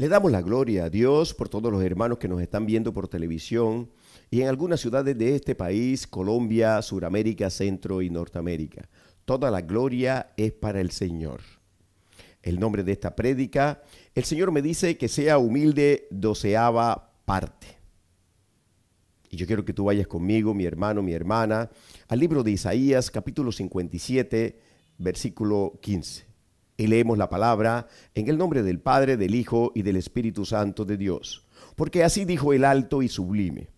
Le damos la gloria a Dios por todos los hermanos que nos están viendo por televisión y en algunas ciudades de este país, Colombia, Suramérica, Centro y Norteamérica. Toda la gloria es para el Señor. El nombre de esta prédica, el Señor me dice que sea humilde doceava parte. Y yo quiero que tú vayas conmigo, mi hermano, mi hermana, al libro de Isaías, capítulo 57, versículo 15 y leemos la palabra en el nombre del Padre, del Hijo y del Espíritu Santo de Dios. Porque así dijo el alto y sublime,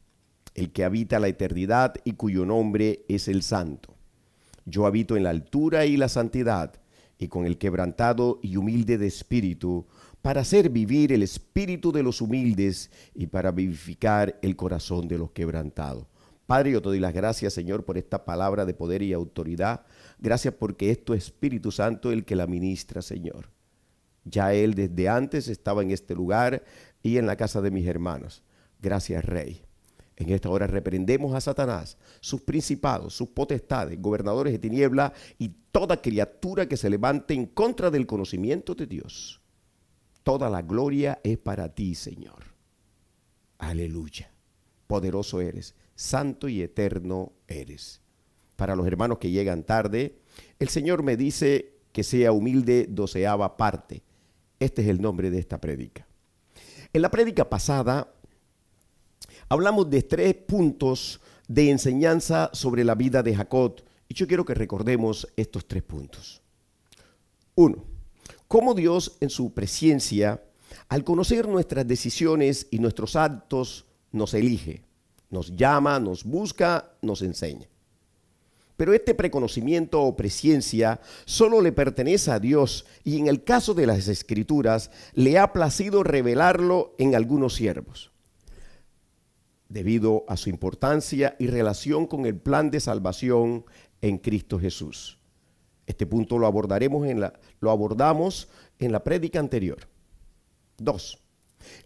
el que habita la eternidad y cuyo nombre es el santo. Yo habito en la altura y la santidad, y con el quebrantado y humilde de espíritu, para hacer vivir el espíritu de los humildes y para vivificar el corazón de los quebrantados. Padre, yo te doy las gracias, Señor, por esta palabra de poder y autoridad Gracias porque es tu Espíritu Santo el que la ministra, Señor. Ya Él desde antes estaba en este lugar y en la casa de mis hermanos. Gracias, Rey. En esta hora reprendemos a Satanás, sus principados, sus potestades, gobernadores de tiniebla y toda criatura que se levante en contra del conocimiento de Dios. Toda la gloria es para ti, Señor. Aleluya. Poderoso eres, santo y eterno eres para los hermanos que llegan tarde. El Señor me dice que sea humilde doceava parte. Este es el nombre de esta prédica. En la prédica pasada hablamos de tres puntos de enseñanza sobre la vida de Jacob. Y yo quiero que recordemos estos tres puntos. Uno, cómo Dios en su presencia, al conocer nuestras decisiones y nuestros actos, nos elige, nos llama, nos busca, nos enseña. Pero este preconocimiento o presciencia solo le pertenece a Dios y en el caso de las escrituras le ha placido revelarlo en algunos siervos. Debido a su importancia y relación con el plan de salvación en Cristo Jesús. Este punto lo abordaremos en la, lo abordamos en la prédica anterior. 2.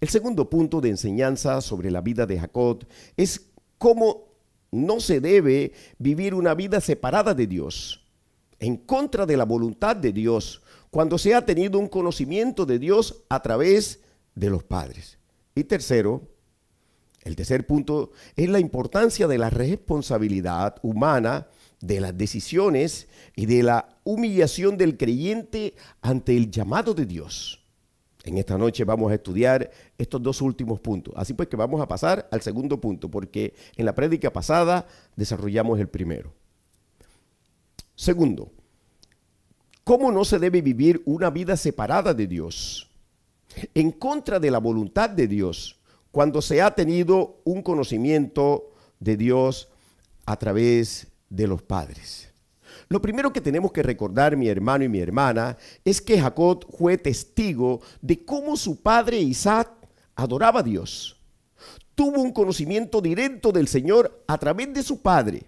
El segundo punto de enseñanza sobre la vida de Jacob es cómo no se debe vivir una vida separada de Dios, en contra de la voluntad de Dios, cuando se ha tenido un conocimiento de Dios a través de los padres. Y tercero, el tercer punto es la importancia de la responsabilidad humana de las decisiones y de la humillación del creyente ante el llamado de Dios. En esta noche vamos a estudiar estos dos últimos puntos. Así pues que vamos a pasar al segundo punto, porque en la prédica pasada desarrollamos el primero. Segundo, ¿cómo no se debe vivir una vida separada de Dios? En contra de la voluntad de Dios, cuando se ha tenido un conocimiento de Dios a través de los padres. Lo primero que tenemos que recordar, mi hermano y mi hermana, es que Jacob fue testigo de cómo su padre Isaac adoraba a Dios. Tuvo un conocimiento directo del Señor a través de su padre,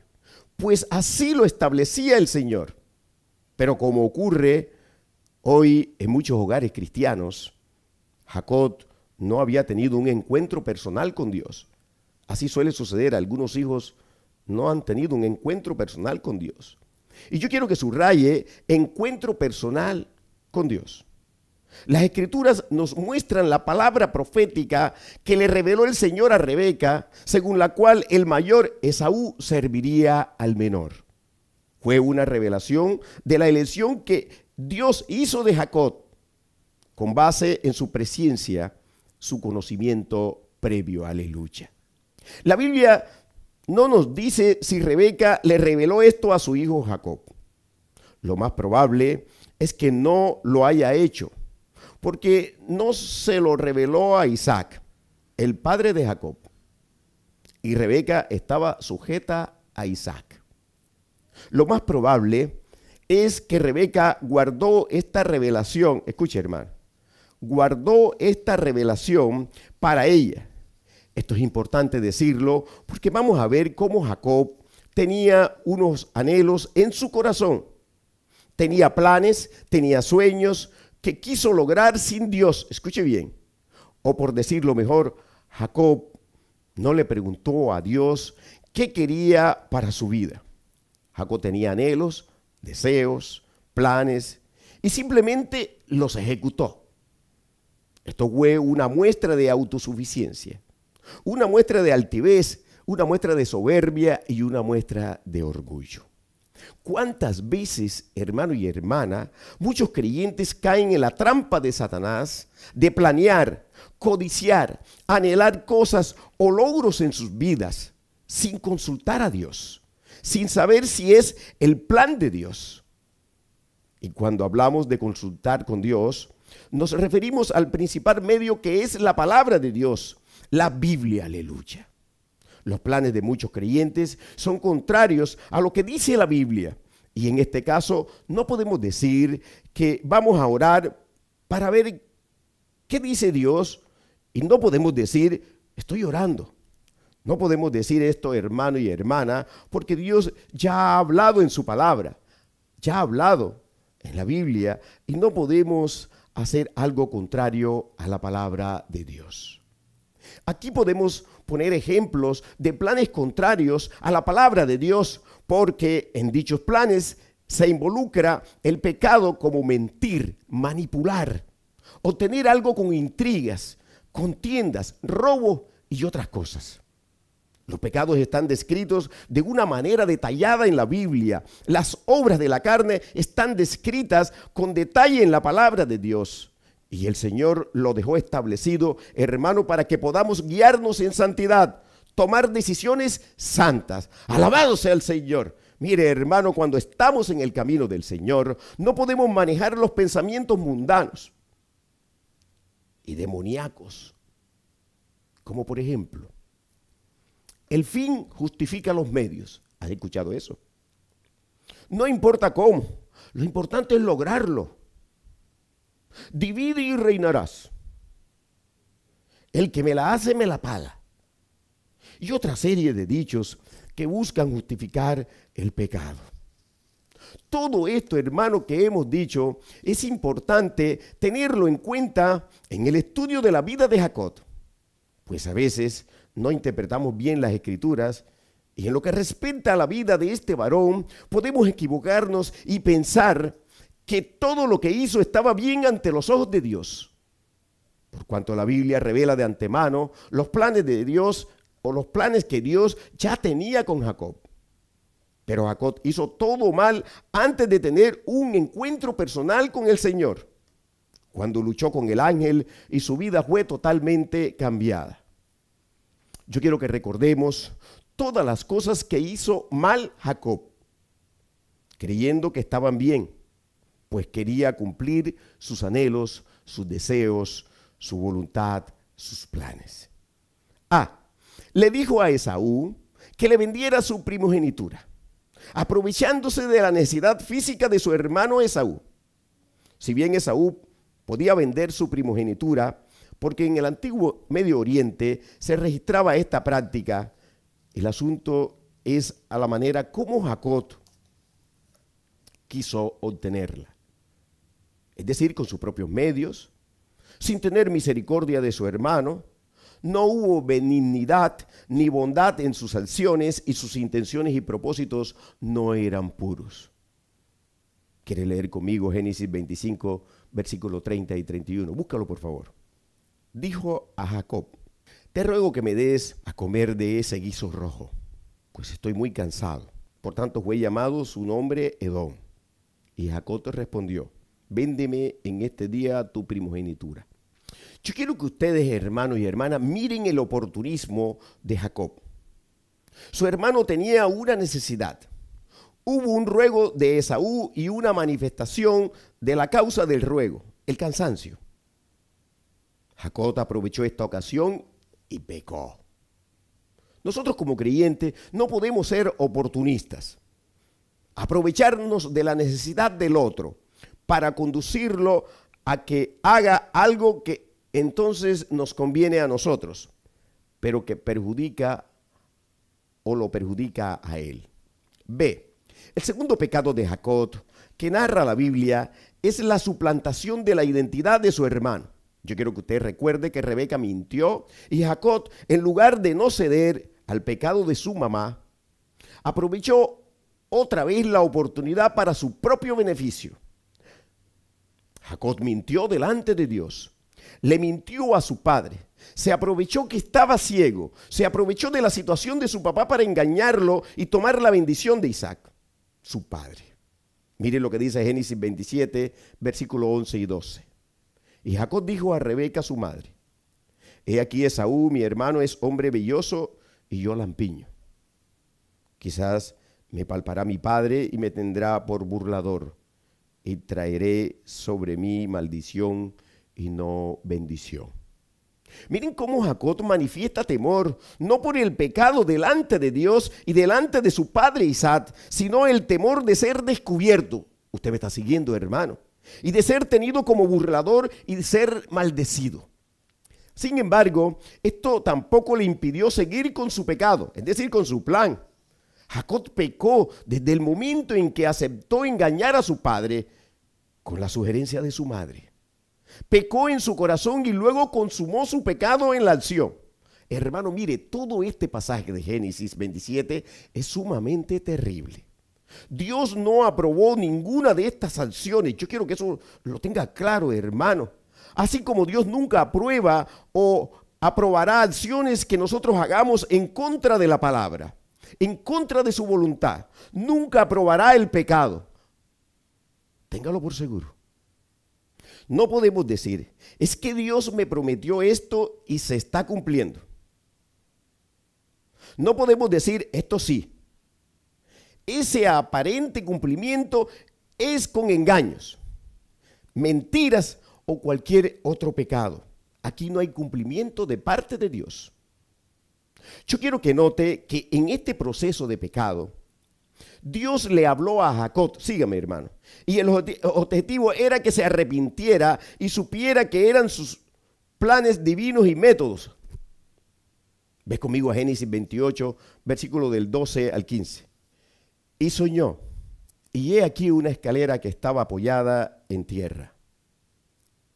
pues así lo establecía el Señor. Pero como ocurre hoy en muchos hogares cristianos, Jacob no había tenido un encuentro personal con Dios. Así suele suceder, algunos hijos no han tenido un encuentro personal con Dios. Y yo quiero que subraye encuentro personal con Dios. Las escrituras nos muestran la palabra profética que le reveló el Señor a Rebeca, según la cual el mayor Esaú serviría al menor. Fue una revelación de la elección que Dios hizo de Jacob con base en su presencia, su conocimiento previo. Aleluya. La Biblia no nos dice si Rebeca le reveló esto a su hijo Jacob. Lo más probable es que no lo haya hecho, porque no se lo reveló a Isaac, el padre de Jacob. Y Rebeca estaba sujeta a Isaac. Lo más probable es que Rebeca guardó esta revelación, escuche hermano, guardó esta revelación para ella esto es importante decirlo porque vamos a ver cómo Jacob tenía unos anhelos en su corazón. Tenía planes, tenía sueños que quiso lograr sin Dios. Escuche bien. O por decirlo mejor, Jacob no le preguntó a Dios qué quería para su vida. Jacob tenía anhelos, deseos, planes y simplemente los ejecutó. Esto fue una muestra de autosuficiencia. Una muestra de altivez, una muestra de soberbia y una muestra de orgullo. ¿Cuántas veces, hermano y hermana, muchos creyentes caen en la trampa de Satanás de planear, codiciar, anhelar cosas o logros en sus vidas sin consultar a Dios, sin saber si es el plan de Dios? Y cuando hablamos de consultar con Dios, nos referimos al principal medio que es la palabra de Dios la Biblia, aleluya. Los planes de muchos creyentes son contrarios a lo que dice la Biblia. Y en este caso no podemos decir que vamos a orar para ver qué dice Dios y no podemos decir, estoy orando. No podemos decir esto, hermano y hermana, porque Dios ya ha hablado en su palabra, ya ha hablado en la Biblia y no podemos hacer algo contrario a la palabra de Dios. Aquí podemos poner ejemplos de planes contrarios a la palabra de Dios, porque en dichos planes se involucra el pecado como mentir, manipular, obtener algo con intrigas, contiendas, robo y otras cosas. Los pecados están descritos de una manera detallada en la Biblia. Las obras de la carne están descritas con detalle en la palabra de Dios. Y el Señor lo dejó establecido, hermano, para que podamos guiarnos en santidad, tomar decisiones santas. Alabado sea el Señor. Mire, hermano, cuando estamos en el camino del Señor, no podemos manejar los pensamientos mundanos y demoníacos. Como por ejemplo, el fin justifica los medios. ¿Has escuchado eso? No importa cómo, lo importante es lograrlo divide y reinarás. El que me la hace me la paga. Y otra serie de dichos que buscan justificar el pecado. Todo esto, hermano, que hemos dicho, es importante tenerlo en cuenta en el estudio de la vida de Jacob, pues a veces no interpretamos bien las escrituras y en lo que respecta a la vida de este varón, podemos equivocarnos y pensar que todo lo que hizo estaba bien ante los ojos de Dios. Por cuanto la Biblia revela de antemano los planes de Dios o los planes que Dios ya tenía con Jacob. Pero Jacob hizo todo mal antes de tener un encuentro personal con el Señor. Cuando luchó con el ángel y su vida fue totalmente cambiada. Yo quiero que recordemos todas las cosas que hizo mal Jacob, creyendo que estaban bien pues quería cumplir sus anhelos, sus deseos, su voluntad, sus planes. Ah, le dijo a Esaú que le vendiera su primogenitura, aprovechándose de la necesidad física de su hermano Esaú. Si bien Esaú podía vender su primogenitura, porque en el antiguo Medio Oriente se registraba esta práctica, el asunto es a la manera como Jacob quiso obtenerla es decir, con sus propios medios, sin tener misericordia de su hermano. No hubo benignidad ni bondad en sus acciones y sus intenciones y propósitos no eran puros. ¿Quieres leer conmigo Génesis 25, versículo 30 y 31? Búscalo por favor. Dijo a Jacob, te ruego que me des a comer de ese guiso rojo, pues estoy muy cansado. Por tanto fue llamado su nombre Edom. Y Jacob respondió, Véndeme en este día tu primogenitura. Yo quiero que ustedes, hermanos y hermanas, miren el oportunismo de Jacob. Su hermano tenía una necesidad. Hubo un ruego de Esaú y una manifestación de la causa del ruego, el cansancio. Jacob aprovechó esta ocasión y pecó. Nosotros como creyentes no podemos ser oportunistas, aprovecharnos de la necesidad del otro para conducirlo a que haga algo que entonces nos conviene a nosotros, pero que perjudica o lo perjudica a él. B. El segundo pecado de Jacob que narra la Biblia es la suplantación de la identidad de su hermano. Yo quiero que usted recuerde que Rebeca mintió y Jacob, en lugar de no ceder al pecado de su mamá, aprovechó otra vez la oportunidad para su propio beneficio. Jacob mintió delante de Dios, le mintió a su padre, se aprovechó que estaba ciego, se aprovechó de la situación de su papá para engañarlo y tomar la bendición de Isaac, su padre. Mire lo que dice Génesis 27, versículo 11 y 12. Y Jacob dijo a Rebeca, su madre, He aquí Esaú, mi hermano, es hombre belloso y yo lampiño. Quizás me palpará mi padre y me tendrá por burlador y traeré sobre mí maldición y no bendición. Miren cómo Jacob manifiesta temor, no por el pecado delante de Dios y delante de su padre Isaac, sino el temor de ser descubierto. Usted me está siguiendo, hermano. Y de ser tenido como burlador y de ser maldecido. Sin embargo, esto tampoco le impidió seguir con su pecado, es decir, con su plan. Jacob pecó desde el momento en que aceptó engañar a su padre con la sugerencia de su madre. Pecó en su corazón y luego consumó su pecado en la acción. Hermano, mire, todo este pasaje de Génesis 27 es sumamente terrible. Dios no aprobó ninguna de estas acciones. Yo quiero que eso lo tenga claro, hermano. Así como Dios nunca aprueba o aprobará acciones que nosotros hagamos en contra de la palabra, en contra de su voluntad. Nunca aprobará el pecado. Téngalo por seguro. No podemos decir, es que Dios me prometió esto y se está cumpliendo. No podemos decir, esto sí. Ese aparente cumplimiento es con engaños, mentiras o cualquier otro pecado. Aquí no hay cumplimiento de parte de Dios. Yo quiero que note que en este proceso de pecado, Dios le habló a Jacob, sígame hermano, y el objetivo era que se arrepintiera y supiera que eran sus planes divinos y métodos. Ves conmigo a Génesis 28, versículo del 12 al 15. Y soñó, y he aquí una escalera que estaba apoyada en tierra,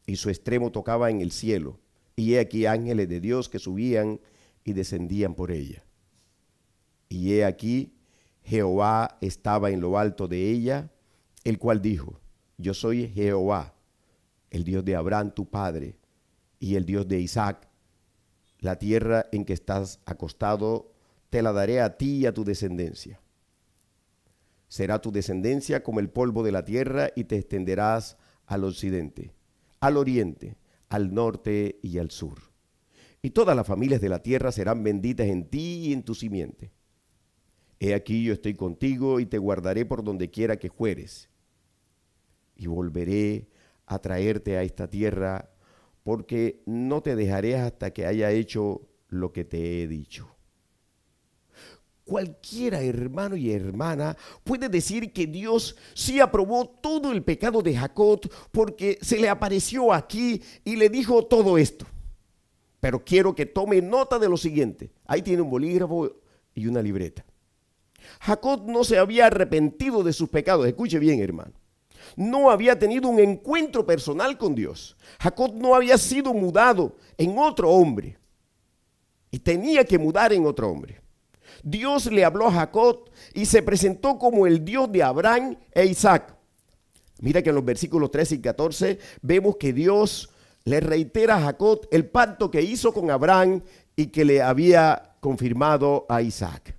y su extremo tocaba en el cielo, y he aquí ángeles de Dios que subían y descendían por ella. Y he aquí Jehová estaba en lo alto de ella, el cual dijo, yo soy Jehová, el Dios de Abraham tu padre, y el Dios de Isaac. La tierra en que estás acostado te la daré a ti y a tu descendencia. Será tu descendencia como el polvo de la tierra y te extenderás al occidente, al oriente, al norte y al sur. Y todas las familias de la tierra serán benditas en ti y en tu simiente. He aquí yo estoy contigo y te guardaré por donde quiera que fueres. Y volveré a traerte a esta tierra, porque no te dejaré hasta que haya hecho lo que te he dicho. Cualquiera hermano y hermana puede decir que Dios sí aprobó todo el pecado de Jacob porque se le apareció aquí y le dijo todo esto. Pero quiero que tome nota de lo siguiente. Ahí tiene un bolígrafo y una libreta. Jacob no se había arrepentido de sus pecados. Escuche bien, hermano. No había tenido un encuentro personal con Dios. Jacob no había sido mudado en otro hombre. Y tenía que mudar en otro hombre. Dios le habló a Jacob y se presentó como el Dios de Abraham e Isaac. Mira que en los versículos 13 y 14 vemos que Dios le reitera a Jacob el pacto que hizo con Abraham y que le había confirmado a Isaac.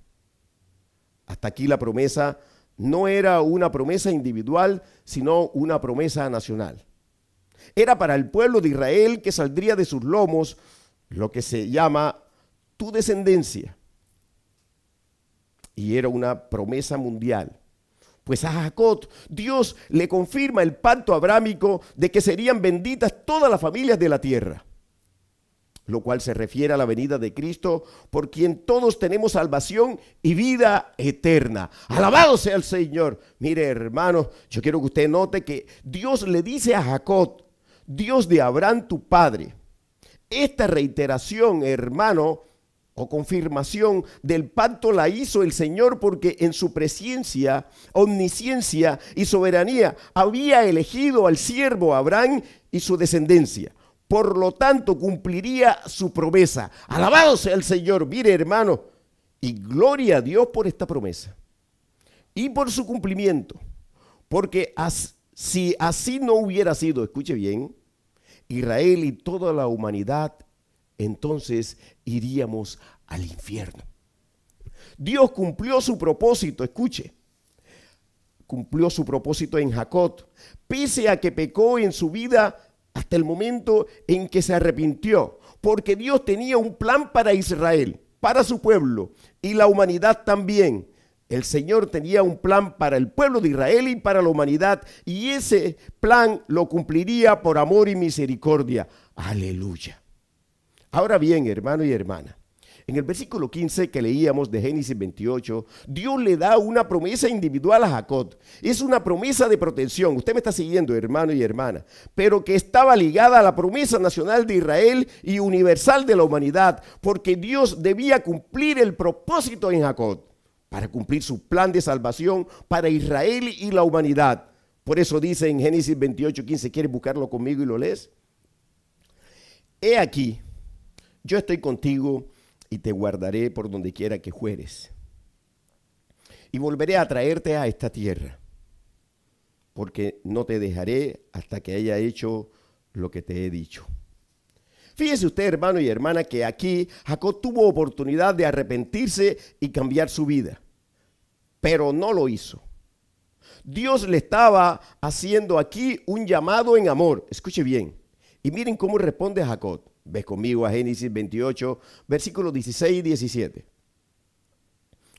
Hasta aquí la promesa no era una promesa individual, sino una promesa nacional. Era para el pueblo de Israel que saldría de sus lomos lo que se llama tu descendencia. Y era una promesa mundial. Pues a Jacob Dios le confirma el pacto abrámico de que serían benditas todas las familias de la tierra lo cual se refiere a la venida de Cristo, por quien todos tenemos salvación y vida eterna. Alabado sea el Señor. Mire, hermano, yo quiero que usted note que Dios le dice a Jacob, Dios de Abraham tu padre. Esta reiteración, hermano, o confirmación del pacto la hizo el Señor porque en su presencia, omnisciencia y soberanía había elegido al siervo Abraham y su descendencia por lo tanto cumpliría su promesa. Alabado sea el Señor, mire hermano, y gloria a Dios por esta promesa y por su cumplimiento, porque si así no hubiera sido, escuche bien, Israel y toda la humanidad, entonces iríamos al infierno. Dios cumplió su propósito, escuche, cumplió su propósito en Jacob, pese a que pecó en su vida hasta el momento en que se arrepintió, porque Dios tenía un plan para Israel, para su pueblo y la humanidad también. El Señor tenía un plan para el pueblo de Israel y para la humanidad, y ese plan lo cumpliría por amor y misericordia. Aleluya. Ahora bien, hermano y hermana, en el versículo 15 que leíamos de Génesis 28, Dios le da una promesa individual a Jacob. Es una promesa de protección. Usted me está siguiendo, hermano y hermana, pero que estaba ligada a la promesa nacional de Israel y universal de la humanidad, porque Dios debía cumplir el propósito en Jacob para cumplir su plan de salvación para Israel y la humanidad. Por eso dice en Génesis 28, 15, ¿quieres buscarlo conmigo y lo lees? He aquí, yo estoy contigo y te guardaré por donde quiera que fueres. Y volveré a traerte a esta tierra, porque no te dejaré hasta que haya hecho lo que te he dicho. Fíjese usted, hermano y hermana, que aquí Jacob tuvo oportunidad de arrepentirse y cambiar su vida, pero no lo hizo. Dios le estaba haciendo aquí un llamado en amor. Escuche bien. Y miren cómo responde Jacob. Ves conmigo a Génesis 28, versículos 16 y 17.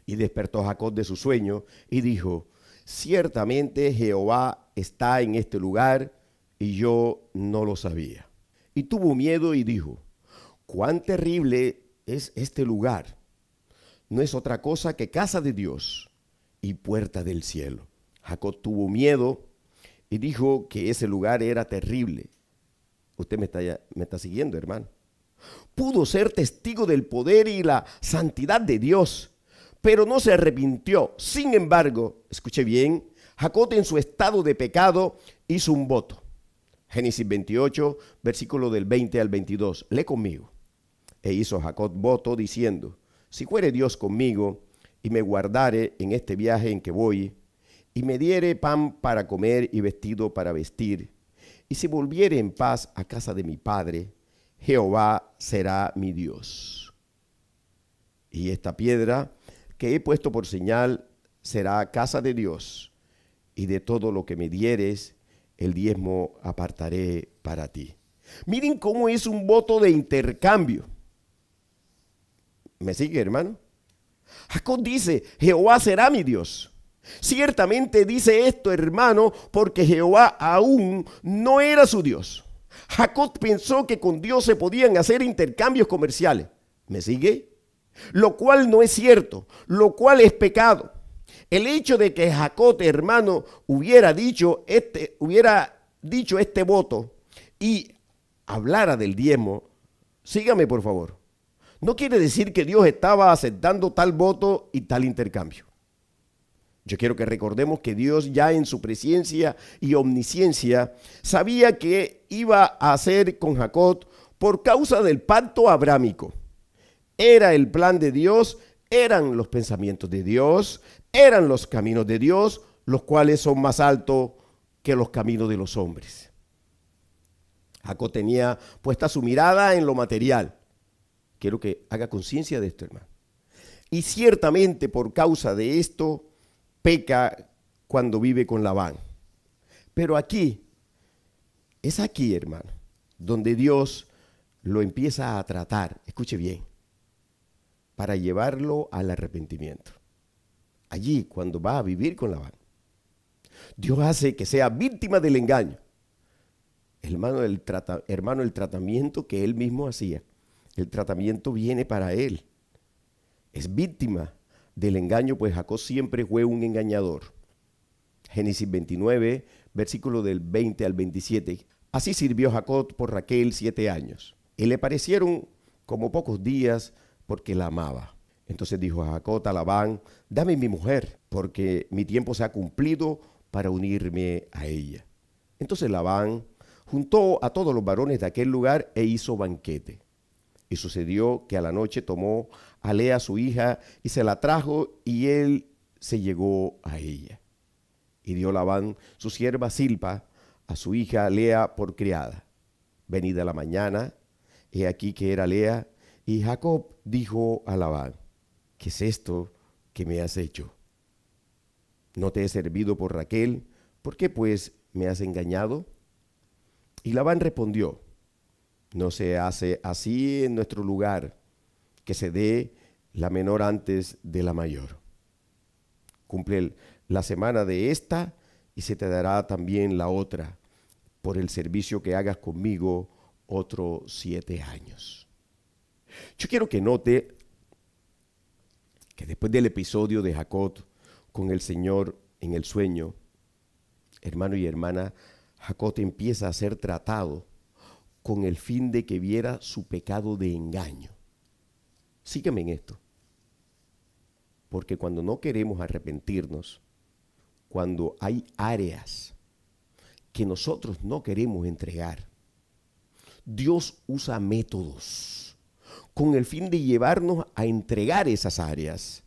Y despertó Jacob de su sueño y dijo, ciertamente Jehová está en este lugar y yo no lo sabía. Y tuvo miedo y dijo, cuán terrible es este lugar. No es otra cosa que casa de Dios y puerta del cielo. Jacob tuvo miedo y dijo que ese lugar era terrible. Usted me está, me está siguiendo, hermano. Pudo ser testigo del poder y la santidad de Dios, pero no se arrepintió. Sin embargo, escuche bien, Jacob en su estado de pecado hizo un voto. Génesis 28, versículo del 20 al 22. Lee conmigo. E hizo Jacob voto diciendo, si fuere Dios conmigo y me guardare en este viaje en que voy, y me diere pan para comer y vestido para vestir, y si volviere en paz a casa de mi padre, Jehová será mi Dios. Y esta piedra que he puesto por señal será casa de Dios, y de todo lo que me dieres, el diezmo apartaré para ti. Miren cómo es un voto de intercambio. ¿Me sigue, hermano? Jacob dice, Jehová será mi Dios. Ciertamente dice esto, hermano, porque Jehová aún no era su Dios. Jacob pensó que con Dios se podían hacer intercambios comerciales. ¿Me sigue? Lo cual no es cierto, lo cual es pecado. El hecho de que Jacob, hermano, hubiera dicho este, hubiera dicho este voto y hablara del diezmo, sígame por favor. No quiere decir que Dios estaba aceptando tal voto y tal intercambio. Yo quiero que recordemos que Dios ya en su presencia y omnisciencia sabía que iba a hacer con Jacob por causa del pacto abrámico. Era el plan de Dios, eran los pensamientos de Dios, eran los caminos de Dios, los cuales son más altos que los caminos de los hombres. Jacob tenía puesta su mirada en lo material. Quiero que haga conciencia de esto, hermano. Y ciertamente por causa de esto, peca cuando vive con Labán. Pero aquí, es aquí, hermano, donde Dios lo empieza a tratar, escuche bien, para llevarlo al arrepentimiento. Allí, cuando va a vivir con Labán. Dios hace que sea víctima del engaño. Hermano, el, hermano, el tratamiento que él mismo hacía, el tratamiento viene para él. Es víctima del engaño, pues Jacob siempre fue un engañador. Génesis 29, versículo del 20 al 27. Así sirvió Jacob por Raquel siete años. Y le parecieron como pocos días porque la amaba. Entonces dijo a Jacob a Labán, dame mi mujer, porque mi tiempo se ha cumplido para unirme a ella. Entonces Labán juntó a todos los varones de aquel lugar e hizo banquete. Y sucedió que a la noche tomó a Lea, su hija, y se la trajo, y él se llegó a ella. Y dio Labán su sierva Silpa a su hija Lea por criada. Venida la mañana, he aquí que era Lea, y Jacob dijo a Labán, ¿qué es esto que me has hecho? ¿No te he servido por Raquel? ¿Por qué pues me has engañado? Y Labán respondió, no se hace así en nuestro lugar que se dé la menor antes de la mayor. Cumple la semana de esta y se te dará también la otra por el servicio que hagas conmigo otros siete años. Yo quiero que note que después del episodio de Jacob con el Señor en el sueño, hermano y hermana, Jacob empieza a ser tratado con el fin de que viera su pecado de engaño. Sígueme en esto. Porque cuando no queremos arrepentirnos, cuando hay áreas que nosotros no queremos entregar, Dios usa métodos con el fin de llevarnos a entregar esas áreas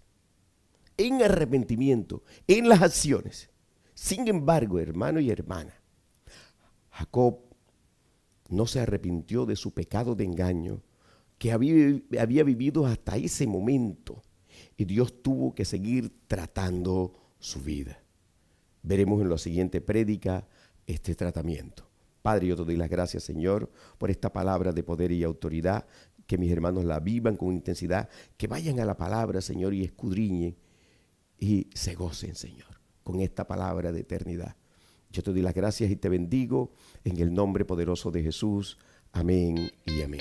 en arrepentimiento, en las acciones. Sin embargo, hermano y hermana, Jacob no se arrepintió de su pecado de engaño que había, vivido hasta ese momento. Y Dios tuvo que seguir tratando su vida. Veremos en la siguiente prédica este tratamiento. Padre, yo te doy las gracias, Señor, por esta palabra de poder y autoridad, que mis hermanos la vivan con intensidad, que vayan a la palabra, Señor, y escudriñen y se gocen, Señor, con esta palabra de eternidad. Yo te doy las gracias y te bendigo en el nombre poderoso de Jesús. Amén y amén.